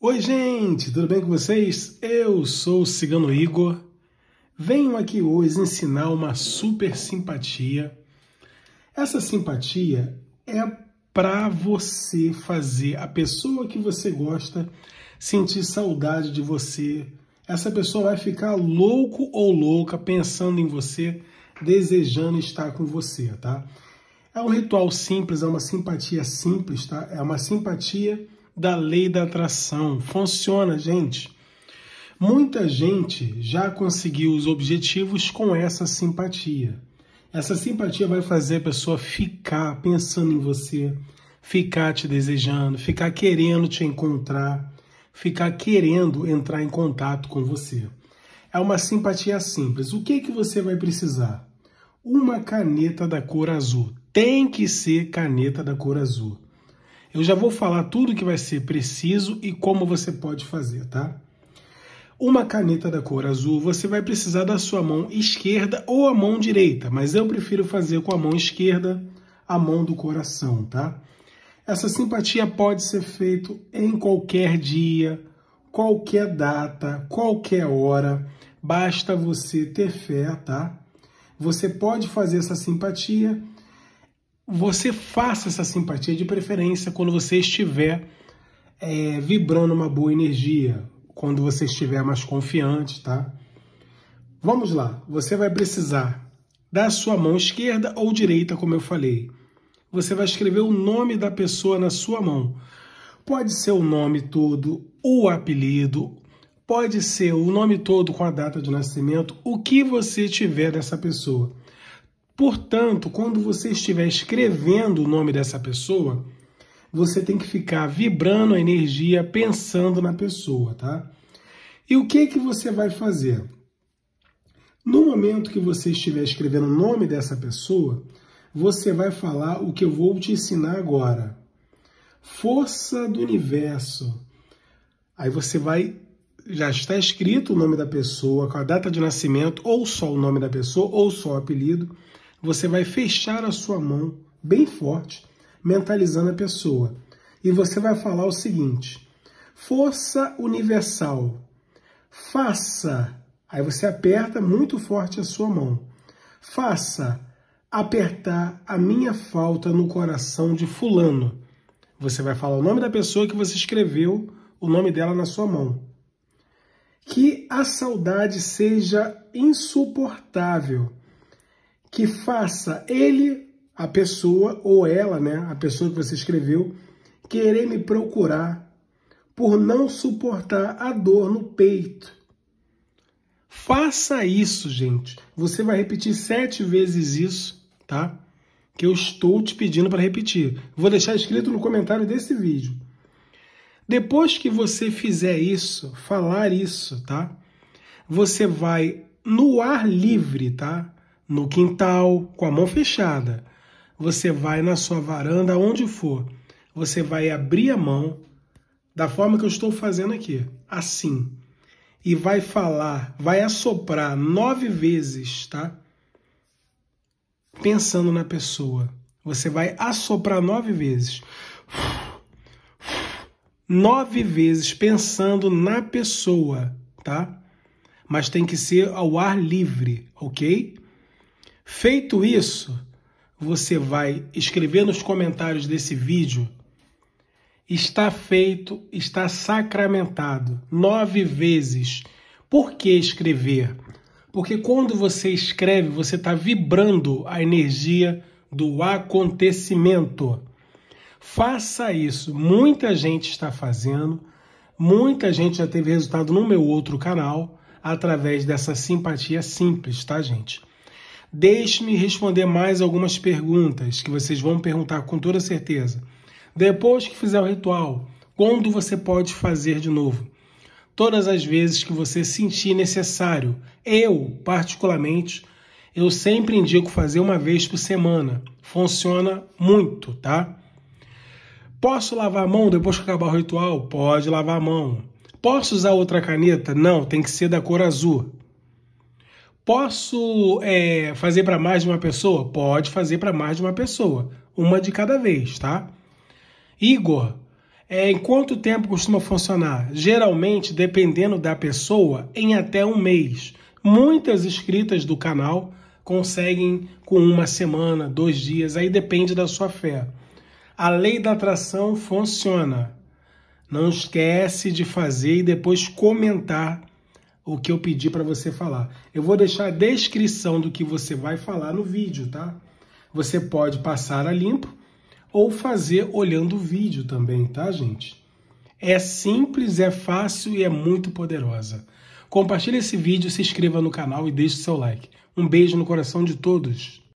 Oi, gente, tudo bem com vocês? Eu sou o Cigano Igor. Venho aqui hoje ensinar uma super simpatia. Essa simpatia é para você fazer a pessoa que você gosta sentir saudade de você. Essa pessoa vai ficar louco ou louca pensando em você, desejando estar com você, tá? É um ritual simples, é uma simpatia simples, tá? É uma simpatia da lei da atração. Funciona, gente. Muita gente já conseguiu os objetivos com essa simpatia. Essa simpatia vai fazer a pessoa ficar pensando em você, ficar te desejando, ficar querendo te encontrar, ficar querendo entrar em contato com você. É uma simpatia simples. O que que você vai precisar? Uma caneta da cor azul. Tem que ser caneta da cor azul. Eu já vou falar tudo que vai ser preciso e como você pode fazer, tá? Uma caneta da cor azul, você vai precisar da sua mão esquerda ou a mão direita, mas eu prefiro fazer com a mão esquerda, a mão do coração, tá? Essa simpatia pode ser feita em qualquer dia, qualquer data, qualquer hora, basta você ter fé, tá? Você pode fazer essa simpatia você faça essa simpatia de preferência quando você estiver é, vibrando uma boa energia, quando você estiver mais confiante, tá? Vamos lá, você vai precisar da sua mão esquerda ou direita, como eu falei. Você vai escrever o nome da pessoa na sua mão. Pode ser o nome todo, o apelido, pode ser o nome todo com a data de nascimento, o que você tiver dessa pessoa. Portanto, quando você estiver escrevendo o nome dessa pessoa, você tem que ficar vibrando a energia, pensando na pessoa, tá? E o que que você vai fazer? No momento que você estiver escrevendo o nome dessa pessoa, você vai falar o que eu vou te ensinar agora. Força do universo. Aí você vai já está escrito o nome da pessoa, com a data de nascimento, ou só o nome da pessoa, ou só o apelido. Você vai fechar a sua mão bem forte, mentalizando a pessoa. E você vai falar o seguinte: Força universal, faça. Aí você aperta muito forte a sua mão. Faça apertar a minha falta no coração de Fulano. Você vai falar o nome da pessoa que você escreveu o nome dela na sua mão. Que a saudade seja insuportável que faça ele, a pessoa, ou ela, né, a pessoa que você escreveu, querer me procurar por não suportar a dor no peito. Faça isso, gente. Você vai repetir sete vezes isso, tá? Que eu estou te pedindo para repetir. Vou deixar escrito no comentário desse vídeo. Depois que você fizer isso, falar isso, tá? Você vai no ar livre, tá? no quintal, com a mão fechada. Você vai na sua varanda, onde for. Você vai abrir a mão, da forma que eu estou fazendo aqui, assim. E vai falar, vai assoprar nove vezes, tá? Pensando na pessoa. Você vai assoprar nove vezes. Nove vezes pensando na pessoa, tá? Mas tem que ser ao ar livre, ok? Feito isso, você vai escrever nos comentários desse vídeo está feito, está sacramentado nove vezes. Por que escrever? Porque quando você escreve, você está vibrando a energia do acontecimento. Faça isso. Muita gente está fazendo, muita gente já teve resultado no meu outro canal através dessa simpatia simples, tá, gente? Deixe-me responder mais algumas perguntas que vocês vão perguntar com toda certeza. Depois que fizer o ritual, quando você pode fazer de novo? Todas as vezes que você sentir necessário. Eu, particularmente, eu sempre indico fazer uma vez por semana. Funciona muito, tá? Posso lavar a mão depois que acabar o ritual? Pode lavar a mão. Posso usar outra caneta? Não, tem que ser da cor azul. Posso é, fazer para mais de uma pessoa? Pode fazer para mais de uma pessoa, uma de cada vez, tá? Igor, é, em quanto tempo costuma funcionar? Geralmente, dependendo da pessoa, em até um mês. Muitas inscritas do canal conseguem com uma semana, dois dias, aí depende da sua fé. A lei da atração funciona. Não esquece de fazer e depois comentar o que eu pedi para você falar. Eu vou deixar a descrição do que você vai falar no vídeo, tá? Você pode passar a limpo ou fazer olhando o vídeo também, tá, gente? É simples, é fácil e é muito poderosa. Compartilhe esse vídeo, se inscreva no canal e deixe seu like. Um beijo no coração de todos.